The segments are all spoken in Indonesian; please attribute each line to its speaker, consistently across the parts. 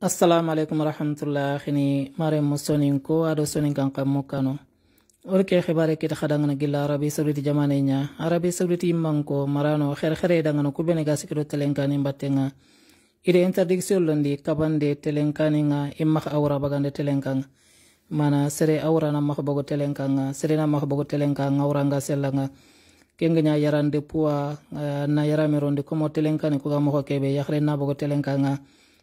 Speaker 1: Assalamualaikum warahmatullahi warahmatullah mare mo ko ado sonin kan kam mokkano olke hebare kita hadangana gilla arabi saudi jamaane nya arabi sauditi manko marano herhere dangana kubeni benega sikro telenkani battenga ide interdiction londi kabande nga immak awra bagande telenkanga mana sere awra na mak bogo telenkanga sere na mak bogo telenkanga awranga sellanga kengeña yarande puwa eh, na ko mo telenkani mo ko kebe yahre na bogo telenkanga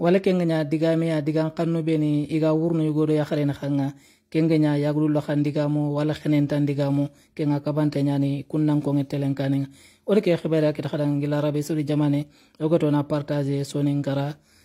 Speaker 1: wala kenga diga me ya diga kanno be ni iga wurno yugodo ya yakhare na khanga kenga nya yagulu lo khan diga mo wala khenen tan diga mo kenga kabante nya ni kunnan ko ngetelen kaninga wala ke khibara ke khadanga gila rabe suri jamane ogoto na partager sonin kara